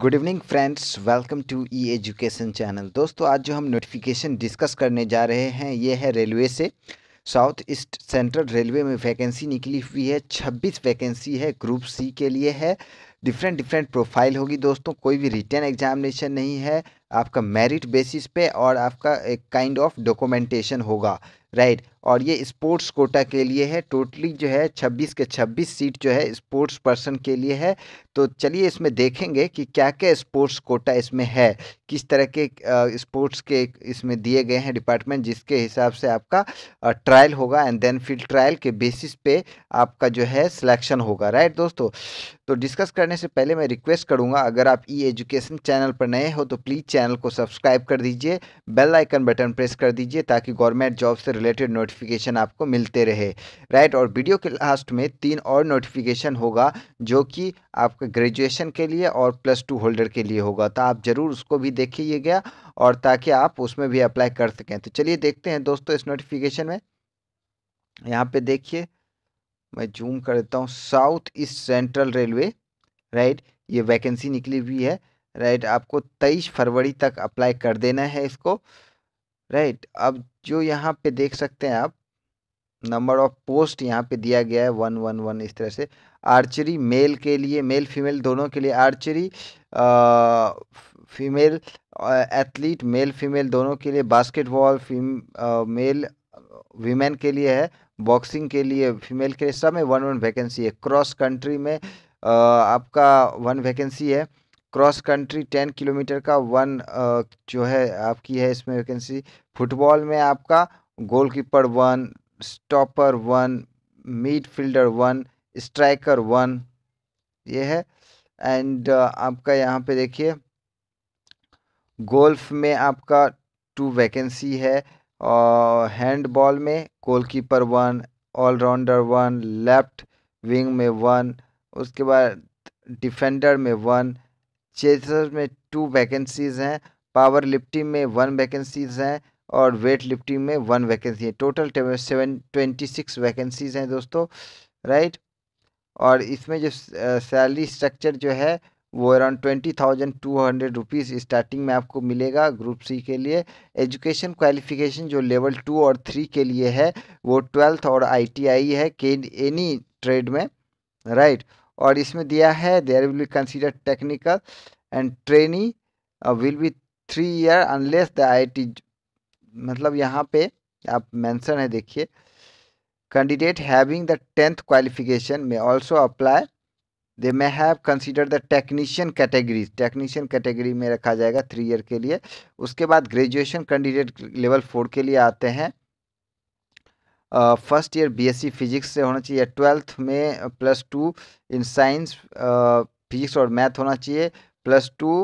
Good evening friends welcome to e education channel दोस्तों आज जो हम नोटिफिकेशन डिस्कस करने जा रहे हैं ये है रेलवे से साउथ ईस्ट सेंट्रल रेलवे में वैकेंसी निकली हुई है 26 वैकेंसी है ग्रुप सी के लिए है डिफरेंट डिफरेंट प्रोफाइल होगी दोस्तों कोई भी रिटर्न एग्जामिनेशन नहीं है आपका मेरिट बेसिस पे और आपका एक काइंड ऑफ डॉक्यूमेंटेशन होगा राइट right? और ये स्पोर्ट्स कोटा के लिए है टोटली जो है 26 के 26 सीट जो है स्पोर्ट्स पर्सन के लिए है तो चलिए इसमें देखेंगे कि क्या क्या स्पोर्ट्स कोटा इसमें है किस तरह के स्पोर्ट्स के इसमें दिए गए हैं डिपार्टमेंट जिसके हिसाब से आपका ट्रायल होगा एंड देन फिर ट्रायल के बेसिस पे आपका जो है सिलेक्शन होगा राइट दोस्तों तो डिस्कस करने से पहले मैं रिक्वेस्ट करूँगा अगर आप ई एजुकेशन चैनल पर नए हो तो प्लीज़ चैनल को सब्सक्राइब कर दीजिए बेल आइकन बटन प्रेस कर दीजिए ताकि गवर्नमेंट जॉब से रिलेटेड नोटिफिकेशन आपको मिलते रहे राइट और वीडियो के लास्ट में तीन और नोटिफिकेशन होगा जो कि आपका ग्रेजुएशन के लिए और प्लस टू होल्डर के लिए होगा तो आप ज़रूर उसको भी देखिएगा और ताकि आप उसमें भी अप्लाई कर सकें तो चलिए देखते हैं दोस्तों इस नोटिफिकेशन में यहाँ पे देखिए मैं जूम कर देता हूँ south east central railway right ये वैकेंसी निकली हुई है राइट आपको तेईस फरवरी तक अप्लाई कर देना है इसको राइट अब जो यहाँ पे देख सकते हैं आप नंबर ऑफ पोस्ट यहाँ पे दिया गया है वन वन वन इस तरह से आर्चरी मेल के लिए मेल फीमेल दोनों के लिए archery female athlete male female दोनों के लिए बास्केटबॉल फीम मेल वीमेन के लिए है बॉक्सिंग के लिए फीमेल के लिए सब में वन वन वैकेंसी है क्रॉस कंट्री में आपका वन वैकेंसी है क्रॉस कंट्री टेन किलोमीटर का वन जो है आपकी है इसमें वैकेंसी फुटबॉल में आपका goalkeeper one stopper one midfielder one striker one ये है एंड आपका यहाँ पे देखिए गोल्फ में आपका टू वैकेंसी है हैंड हैंडबॉल में goalkeeper one all-rounder one left wing में वन उसके बाद डिफेंडर में वन चेसर में टू वैकेंसीज हैं पावर लिफ्टिंग में वन वैकेंसीज हैं और वेट लिफ्टिंग में वन वैकेंसी है total seven twenty six vacancies हैं दोस्तों राइट और इसमें जो सैलरी स्ट्रक्चर जो है वो around twenty thousand two hundred rupees starting में आपको मिलेगा ग्रुप सी के लिए एजुकेशन क्वालिफिकेशन जो लेवल टू और थ्री के लिए है वो ट्वेल्थ और आईटीआई है के एनी ट्रेड में राइट right? और इसमें दिया है there will be consider technical and trainee will be three year unless the I मतलब यहाँ पे आप मैंसन है देखिए candidate having the tenth qualification में also apply they may have consider the technician categories technician category में रखा जाएगा थ्री ईयर के लिए उसके बाद ग्रेजुएशन कैंडिडेट लेवल फोर के लिए आते हैं फर्स्ट ईयर बीएससी फिजिक्स से होना चाहिए ट्वेल्थ में plus two in science physics और मैथ होना चाहिए प्लस टू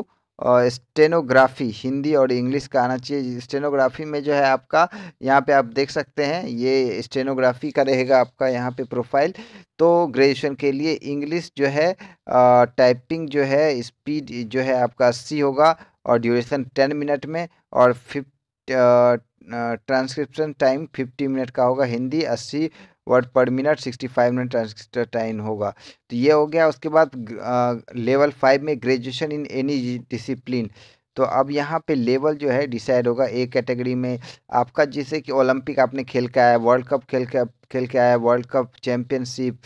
और स्टेनोग्राफी हिंदी और इंग्लिश का आना चाहिए स्टेनोग्राफी में जो है आपका यहाँ पे आप देख सकते हैं ये स्टेनोग्राफी का रहेगा आपका यहाँ पे प्रोफाइल तो ग्रेजुएशन के लिए इंग्लिश जो है टाइपिंग जो है स्पीड जो है आपका अस्सी होगा और ड्यूरेशन टेन मिनट में और फिफ ट्रांसक्रिप्शन टाइम फिफ्टी मिनट का होगा हिंदी अस्सी word per minute sixty five minute transcription time होगा तो ये हो गया उसके बाद लेवल फाइव में ग्रेजुएशन इन एनी डिसिप्लिन तो अब यहाँ पे लेवल जो है डिसाइड होगा ए कैटेगरी में आपका जैसे कि ओलंपिक आपने खेल के आया वर्ल्ड कप खेल के खेल के आया world cup championship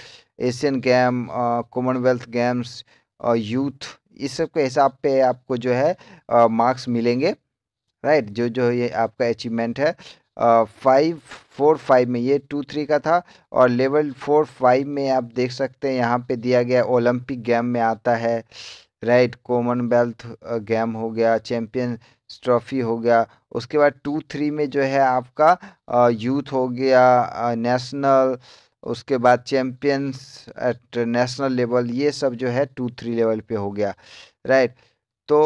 Asian game Commonwealth games और यूथ इस सब के हिसाब पे आपको जो है मार्क्स मिलेंगे राइट जो जो ये आपका अचीवमेंट है फाइव फोर फाइव में ये टू थ्री का था और लेवल फोर फाइव में आप देख सकते हैं यहाँ पे दिया गया ओलंपिक गेम में आता है राइट कॉमनवेल्थ गेम हो गया चैम्पियन ट्रॉफी हो गया उसके बाद टू थ्री में जो है आपका यूथ हो गया नेशनल उसके बाद चैम्पियंस एट नेशनल लेवल ये सब जो है टू थ्री लेवल पे हो गया राइट तो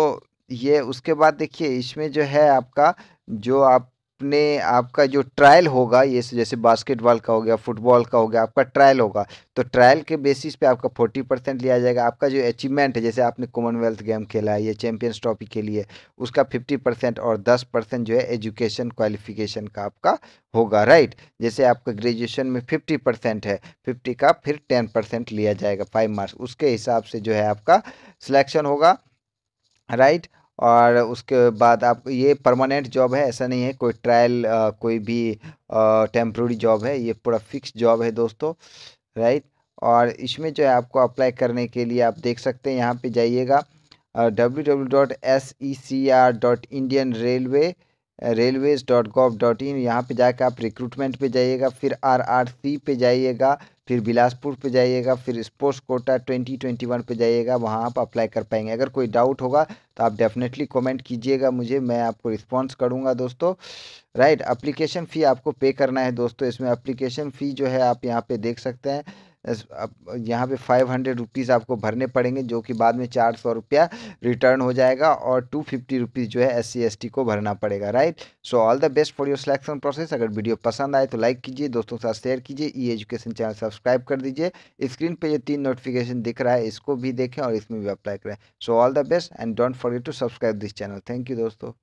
ये उसके बाद देखिए इसमें जो है आपका जो आप अपने आपका जो ट्रायल होगा ये जैसे बास्केटबॉल का हो गया फुटबॉल का हो गया आपका ट्रायल होगा तो ट्रायल के बेसिस पे आपका फोर्टी परसेंट लिया जाएगा आपका जो अचीवमेंट है जैसे आपने कॉमनवेल्थ गेम खेला है या चैम्पियंस ट्रॉफी खेली है उसका फिफ्टी परसेंट और दस परसेंट जो है एजुकेशन क्वालिफिकेशन का आपका होगा राइट जैसे आपका ग्रेजुएशन में फिफ्टी परसेंट है फिफ्टी का फिर टेन परसेंट लिया जाएगा फाइव मार्क्स उसके हिसाब से जो है आपका सिलेक्शन होगा राइट और उसके बाद आप ये परमानेंट जॉब है ऐसा नहीं है कोई ट्रायल कोई भी टेम्प्रोरी जॉब है ये पूरा फिक्स जॉब है दोस्तों राइट और इसमें जो है आपको अप्लाई करने के लिए आप देख सकते हैं यहाँ पे जाइएगा W W dot S E C R dot Indian railway railways dot gov dot in यहाँ पर जाकर आप रिक्रूटमेंट पे जाइएगा फिर आर आर सी पे जाइएगा फिर बिलासपुर पे जाइएगा फिर स्पोर्ट्स कोटा 2021 पे जाइएगा वहाँ आप अप्लाई कर पाएंगे अगर कोई डाउट होगा तो आप डेफिनेटली कमेंट कीजिएगा मुझे मैं आपको रिस्पांस करूँगा दोस्तों राइट एप्लीकेशन फ़ी आपको पे करना है दोस्तों इसमें एप्लीकेशन फ़ी जो है आप यहाँ पे देख सकते हैं यहाँ पे फाइव हंड्रेड रुपीज़ आपको भरने पड़ेंगे जो कि बाद में चार सौ रुपया रिटर्न हो जाएगा और टू फिफ्टी रुपीज़ जो है एस सी को भरना पड़ेगा right so all the best for your selection process अगर वीडियो पसंद आए तो लाइक कीजिए दोस्तों के साथ शेयर कीजिए ई एजुकेशन चैनल सब्सक्राइब कर दीजिए स्क्रीन पर जो तीन नोटिफिकेशन दिख रहा है इसको भी देखें और इसमें भी अप्लाई करें so all the best and don't forget to subscribe this channel thank you दोस्तों